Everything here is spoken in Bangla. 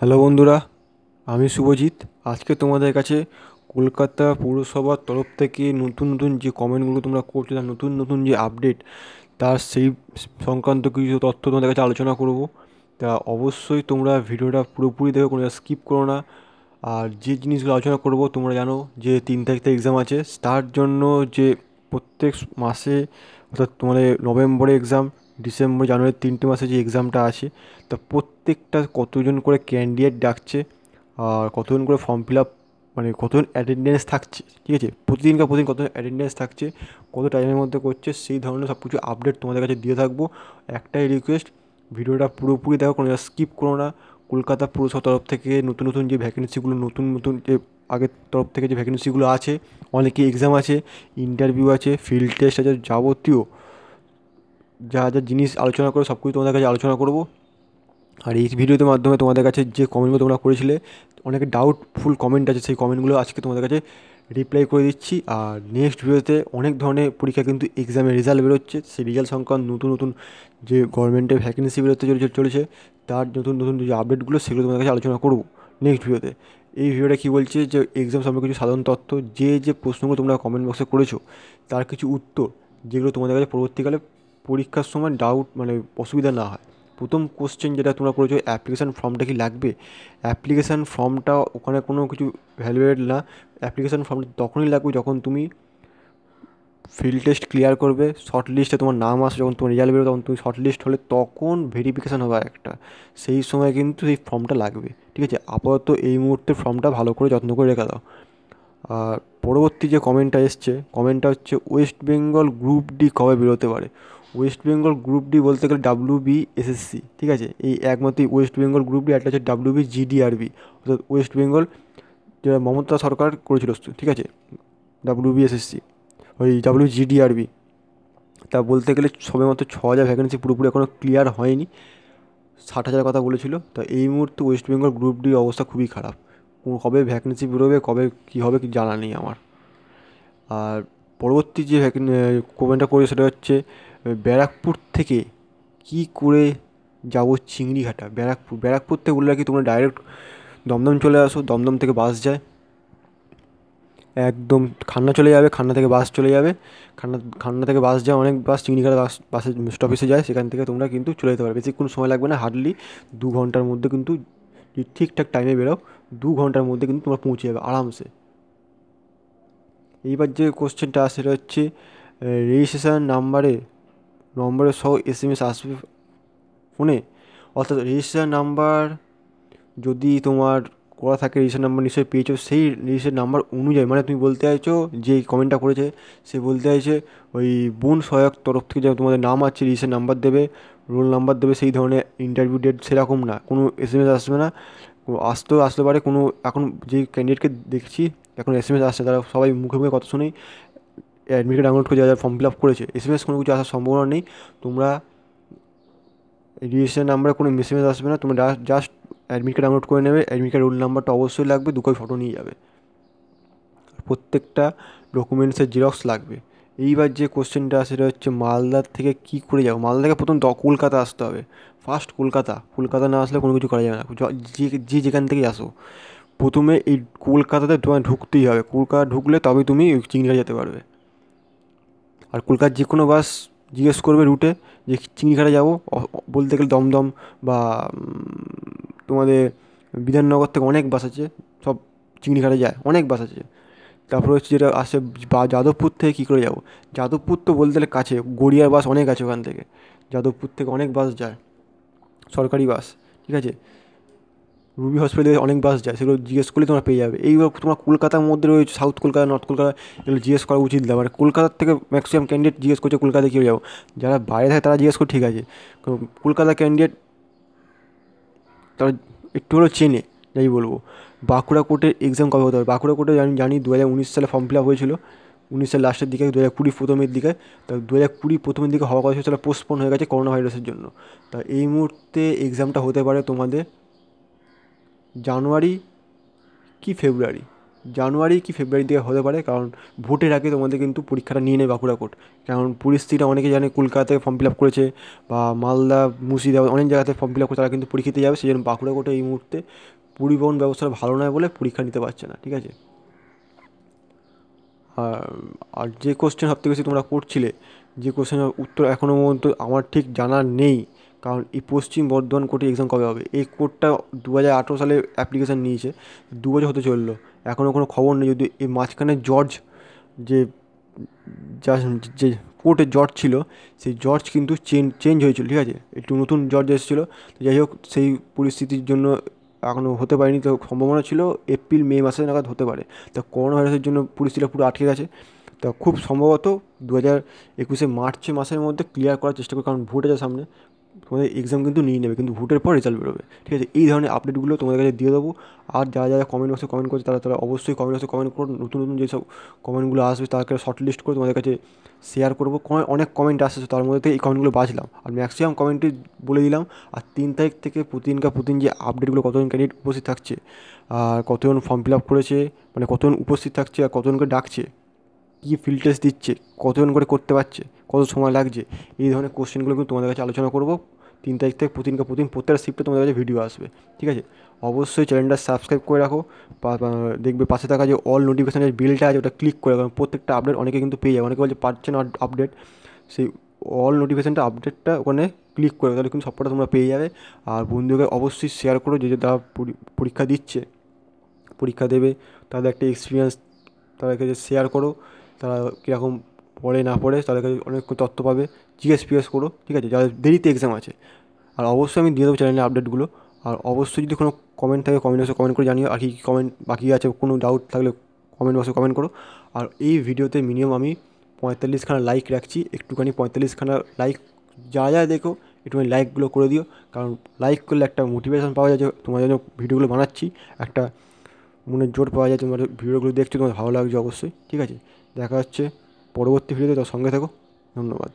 হ্যালো বন্ধুরা আমি শুভজিৎ আজকে তোমাদের কাছে কলকাতা পৌরসভার তরফ থেকে নতুন নতুন যে কমেন্টগুলো তোমরা করছো তার নতুন নতুন যে আপডেট তার সেই সংক্রান্ত কিছু তথ্য তোমাদের কাছে আলোচনা করব তা অবশ্যই তোমরা ভিডিওটা পুরোপুরি দেখো কোনো স্কিপ করো না আর যে জিনিসগুলো আলোচনা করব তোমরা জানো যে তিন তারিখ থেকে এক্সাম আছে তার জন্য যে প্রত্যেক মাসে অর্থাৎ তোমাদের নভেম্বরে এক্সাম ডিসেম্বর জানুয়ারি তিনটে মাসে যে এক্সামটা আছে তা প্রত্যেকটা কতজন করে ক্যান্ডিডেট ডাকছে আর কতজন করে ফর্ম ফিল আপ মানে কতজন অ্যাটেন্ডেন্স থাকছে ঠিক আছে প্রতিদিনকার প্রতিদিন কতজন অ্যাটেন্ডেন্স থাকছে কত টাইমের মধ্যে করছে সেই ধরনের সব কিছু আপডেট তোমাদের কাছে দিয়ে থাকবো একটাই রিকোয়েস্ট ভিডিওটা পুরোপুরি দেখো কোনো স্কিপ করো না কলকাতা পুরসভা তরফ থেকে নতুন নতুন যে ভ্যাকেন্সিগুলো নতুন নতুন যে আগের তরফ থেকে যে ভ্যাকেন্সিগুলো আছে অনেকে এক্সাম আছে ইন্টারভিউ আছে ফিল্ড টেস্ট আছে যাবতীয় যা যা জিনিস আলোচনা করে সব কিছু তোমাদের কাছে আলোচনা করব আর এই ভিডিওতে মাধ্যমে তোমাদের কাছে যে কমেন্টগুলো তোমরা করেছিলে অনেক ডাউটফুল কমেন্ট আছে সেই কমেন্টগুলো আজকে তোমাদের কাছে রিপ্লাই করে দিচ্ছি আর নেক্সট ভিডিওতে অনেক ধরনের পরীক্ষা কিন্তু এক্সামের রেজাল্ট বেরোচ্ছে সেই রেজাল্ট সংক্রান্ত নতুন নতুন যে গভর্নমেন্টের ভ্যাকেন্সি বেরোতে চলেছে চলেছে তার নতুন নতুন যে আপডেটগুলো সেগুলো তোমাদের কাছে আলোচনা করব নেক্সট ভিডিওতে এই ভিডিওটা কী বলছে যে এক্সাম সম্পর্কে কিছু সাধারণ তথ্য যে যে প্রশ্নগুলো তোমরা কমেন্ট বক্সে করেছো তার কিছু উত্তর যেগুলো তোমাদের কাছে পরবর্তীকালে পরীক্ষার সময় ডাউট মানে অসুবিধা না হয় প্রথম কোশ্চেন যেটা তোমরা করেছো অ্যাপ্লিকেশান ফর্মটা কি লাগবে অ্যাপ্লিকেশান ফর্মটা ওখানে কোনো কিছু ভ্যালুয়েড না অ্যাপ্লিকেশান ফর্মটা তখনই লাগবে যখন তুমি ফিল্ড টেস্ট ক্লিয়ার করবে শর্ট লিস্টে তোমার নাম আসে যখন তোমার রেজাল্ট বেরোবে তখন তুমি শর্ট লিস্ট হলে তখন ভেরিফিকেশান হবে একটা সেই সময় কিন্তু সেই ফর্মটা লাগবে ঠিক আছে আপাতত এই মুহূর্তে ফর্মটা ভালো করে যত্ন করে রেখে দাও আর পরবর্তী যে কমেন্টটা এসছে কমেন্টটা হচ্ছে ওয়েস্ট বেঙ্গল গ্রুপ ডি কবে বেরোতে পারে ওয়েস্ট বেঙ্গল গ্রুপ ডি বলতে গেলে ডাব্লিউ বি এসএসসি ঠিক আছে এই একমাত্র ওয়েস্ট বেঙ্গল গ্রুপ ডি একটা হচ্ছে ডাব্লিউ বি জিডিআরবি অর্থাৎ ওয়েস্ট বেঙ্গল যেটা মমতা সরকার করেছিল ঠিক আছে ডাব্লিউ বি এসএসসি ওই ডাব্লিউ জিডিআরবি তা বলতে গেলে মাত্র ছ হাজার ভ্যাকেন্সি পুরোপুরি এখনও ক্লিয়ার হয়নি ষাট হাজার কথা বলেছিল তা এই মুহূর্তে ওয়েস্ট বেঙ্গল গ্রুপ ডির অবস্থা খুবই খারাপ কবে ভ্যাকেন্সি বেরোবে কবে কী হবে কি জানা নেই আমার আর পরবর্তী যে ভ্যাকেন কমেন্টটা করেছে সেটা হচ্ছে ব্যারাকপুর থেকে কী করে যাবো চিংড়িঘাটা ব্যারাকপুর ব্যারাকপুর থেকে বললে কি তোমরা ডাইরেক্ট দমদম চলে আসো দমদম থেকে বাস যায় একদম খান্না চলে যাবে খান্না থেকে বাস চলে যাবে খান্না খান্না থেকে বাস যায় অনেক বাস চিংড়িঘাটা বাস বাসে স্টপেজে যায় সেখান থেকে তোমরা কিন্তু চলে যেতে পারো বেশিক্ষণ সময় লাগবে না হার্ডলি দু ঘন্টার মধ্যে কিন্তু ঠিকঠাক টাইমে বেরো দু ঘন্টার মধ্যে কিন্তু তোমরা পৌঁছে যাবে আরামসে এইবার যে কোশ্চেনটা সেটা হচ্ছে রেজিস্ট্রেশন নাম্বারে নম্বরে সহ এস এম এস আসবে ফোনে অর্থাৎ রেজিস্ট্রেশন নাম্বার যদি তোমার করা থাকে রেজিস্টার নাম্বার নিশ্চয়ই পেয়েছো সেই রেজিস্টার নাম্বার অনুযায়ী মানে তুমি বলতে চাইছো যে কমেন্টটা করেছে সে বলতে চাইছে ওই বোন সহায়ক তরফ থেকে যে তোমাদের নাম আছে রেজিস্টার নাম্বার দেবে রোল নাম্বার দেবে সেই ধরনের ইন্টারভিউ ডেট সেরকম না কোনো এস এম এস আসবে না আসতেও আসতে পারে কোনো এখন যে ক্যান্ডিডেটকে দেখছি এখন এস এম এস আসছে তারা সবাই মুখে মুখে কথা শুনেই অ্যাডমিট কার্ড ডাউনলোড করে যারা ফর্ম ফিল আপ করেছে এস এম এস কোনো কিছু আসার সম্ভাবনা নেই তোমরা রেজিস্ট্রেশন নাম্বারে কোনো এস এম এস আসবে না তোমরা জাস্ট অ্যাডমিট কার্ড ডাউনলোড করে নেবে অ্যাডমিট কার্ড রোল নাম্বারটা অবশ্যই লাগবে দু কপি ফটো নিয়ে যাবে প্রত্যেকটা ডকুমেন্টসের জেরক্স লাগবে এইবার যে কোশ্চেনটা সেটা হচ্ছে মালদার থেকে কি করে যাবো মালদা থেকে প্রথম কলকাতা আসতে হবে ফার্স্ট কলকাতা কলকাতা না আসলে কোনো কিছু করা যাবে না যে যে যেখান থেকে আসো প্রথমে এই কলকাতাতে তোমায় ঢুকতেই হবে কলকাতা ঢুকলে তবে তুমি চিংড়া যেতে পারবে আর কলকাতার যে কোনো বাস জিজ্ঞেস করবে রুটে যে চিংড়িঘাটা যাবো বলতে গেলে দমদম বা তোমাদের বিধাননগর থেকে অনেক বাস আছে সব চিংড়িঘাটে যায় অনেক বাস আছে তারপরে হচ্ছে যেটা আসে বা যাদবপুর থেকে কী করে যাবো যাদবপুর তো বলতে গেলে কাছে গড়িয়ার বাস অনেক আছে ওখান থেকে যাদবপুর থেকে অনেক বাস যায় সরকারি বাস ঠিক আছে রুবি হসপিটালে অনেক বাস যায় সেগুলো জিজ্ঞেস করলে তোমরা পেয়ে যাবে এইগুলো তোমরা কলকাতার মধ্যে রয়েছে সাউথ কলকাতা নর্থ কলকাতা এগুলো জিজ্ঞেস করা উচিত না মানে কলকাতার থেকে ম্যাক্সিমাম ক্যান্ডিডেট জিজ্ঞেস করছে কলকাতায় কেউ যাবো যারা বাইরে থাকে তারা জিজ্ঞেস করে ঠিক আছে কলকাতা ক্যান্ডিডেট তারা একটু হলেও চেনে যাই বলবো বাঁকুড়া কোর্টের এক্সাম কবে হতে হবে বাঁকুড়া কোর্টে জানি জানি দু হাজার উনিশ সালে ফর্ম ফিল আপ হয়েছিল উনিশ সালের লাস্টের দিকে দু হাজার কুড়ি প্রথমের দিকে তা দু হাজার কুড়ি প্রথমের দিকে হওয়া কথা সেটা পোস্টপোন হয়ে গেছে করোনা ভাইরাসের জন্য তা এই মুহূর্তে এক্সামটা হতে পারে তোমাদের জানুয়ারি কি ফেব্রুয়ারি জানুয়ারি কি ফেব্রুয়ারি দিকে হতে পারে কারণ ভোটের আগে তোমাদের কিন্তু পরীক্ষাটা নিয়ে নেয় বাঁকুড়া কোর্ট কারণ পরিস্থিতিটা অনেকে জানে কলকাতাতে ফর্ম ফিল আপ করেছে বা মালদা মুর্শিদাবাদ অনেক জায়গাতে ফর্ম ফিল আপ করে তারা কিন্তু পরীক্ষিতে যাবে সেই জন্য বাঁকুড়া কোর্টে এই মুহূর্তে পরিবহন ব্যবস্থা ভালো নয় বলে পরীক্ষা নিতে পারছে না ঠিক আছে আর আর যে কোশ্চেন সব থেকে বেশি তোমরা করছিলে যে কোশ্চেনের উত্তর এখনও পর্যন্ত আমার ঠিক জানা নেই কারণ এই পশ্চিম বর্ধমান কোর্টে এক্সাম কবে হবে এই কোর্টটা দু হাজার আঠেরো সালে অ্যাপ্লিকেশান নিয়েছে দু বছর হতে চললো এখনও কোনো খবর নেই যদি এই মাঝখানে জর্জ যে যা যে কোর্টের জর্জ ছিল সেই জর্জ কিন্তু চেঞ্জ চেঞ্জ হয়েছিল ঠিক আছে একটু নতুন জর্জ এসেছিলো তো যাই হোক সেই পরিস্থিতির জন্য এখনও হতে পারেনি তো সম্ভাবনা ছিল এপ্রিল মে মাসে নাগাদ হতে পারে তো করোনা ভাইরাসের জন্য পরিস্থিতিটা পুরো আটকে গেছে তো খুব সম্ভবত দু হাজার একুশে মার্চে মাসের মধ্যে ক্লিয়ার করার চেষ্টা করি কারণ ভোট আছে সামনে তোমাদের এক্সাম কিন্তু নিয়ে নেবে কিন্তু ভোটের পর রেজাল্ট বেরোবে ঠিক আছে এই ধরনের আপডেটগুলো তোমাদের কাছে দিয়ে দেবো আর যারা যারা কমেন্ট বক্সে কমেন্ট করছে তারা তারা অবশ্যই কমেন্ট বক্সে কমেন্ট করুন নতুন নতুন যেসব কমেন্টগুলো আসবে তাকে শর্ট লিস্ট করে তোমাদের কাছে শেয়ার করবো অনেক কমেন্ট আসছে তার মধ্যে থেকে এই কমেন্টগুলো বাঁচলাম আর ম্যাক্সিমাম কমেন্টই বলে দিলাম আর তিন তারিখ থেকে প্রতিদিনকার প্রতিদিন যে আপডেটগুলো কতজন ক্যান্ডিডেট উপস্থিত থাকছে আর কতজন ফর্ম ফিল আপ করেছে মানে কতজন উপস্থিত থাকছে আর কতজনকে ডাকছে কী ফিল্টার্স দিচ্ছে কতজন করে করতে পারছে কত সময় লাগছে এই ধরনের কোশ্চেনগুলো কিন্তু তোমাদের কাছে আলোচনা করবো তিন তারিখ থেকে প্রতিদিনকে প্রতিদিন প্রত্যেকটা শিফটে তোমাদের কাছে ভিডিও আসবে ঠিক আছে অবশ্যই চ্যানেলটা সাবস্ক্রাইব করে রাখো দেখবে পাশে থাকা যে অল নোটিফিকেশানের বিলটা আছে ওটা ক্লিক করে রাখো প্রত্যেকটা আপডেট অনেকে কিন্তু পেয়ে যাবে অনেকে বলছে পাচ্ছে না আপডেট সেই অল নোটিফিকেশানটা আপডেটটা ওখানে ক্লিক করে তাহলে কিন্তু সবটা তোমরা পেয়ে যাবে আর বন্ধুকে অবশ্যই শেয়ার করো যে যে তারা পরীক্ষা দিচ্ছে পরীক্ষা দেবে তাদের একটা এক্সপিরিয়েন্স তাদেরকে শেয়ার করো তারা কীরকম পড়ে না পড়ে তাদের কাছে অনেক তথ্য পাবে জিজ্ঞেস পিএস করো ঠিক আছে যাদের দেরিতে এক্সাম আছে আর অবশ্যই আমি দিয়ে দেবো চ্যানেলের আপডেটগুলো আর অবশ্যই যদি কোনো কমেন্ট থাকে কমেন্ট বক্সে কমেন্ট করে জানিও আর কি কমেন্ট বাকি আছে কোনো ডাউট থাকলে কমেন্ট বক্সে কমেন্ট করো আর এই ভিডিওতে মিনিমাম আমি পঁয়তাল্লিশখানা লাইক রাখছি একটুখানি পঁয়তাল্লিশখানা লাইক যা যা দেখো একটুখানি লাইকগুলো করে দিও কারণ লাইক করলে একটা মোটিভেশন পাওয়া যায় যে তোমার জন্য ভিডিওগুলো বানাচ্ছি একটা মনের জোর পাওয়া যায় তোমার ভিডিওগুলো দেখছো তোমার ভালো লাগছে অবশ্যই ঠিক আছে দেখা হচ্ছে পরবর্তী ভিডিওতে তার সঙ্গে থাকো ধন্যবাদ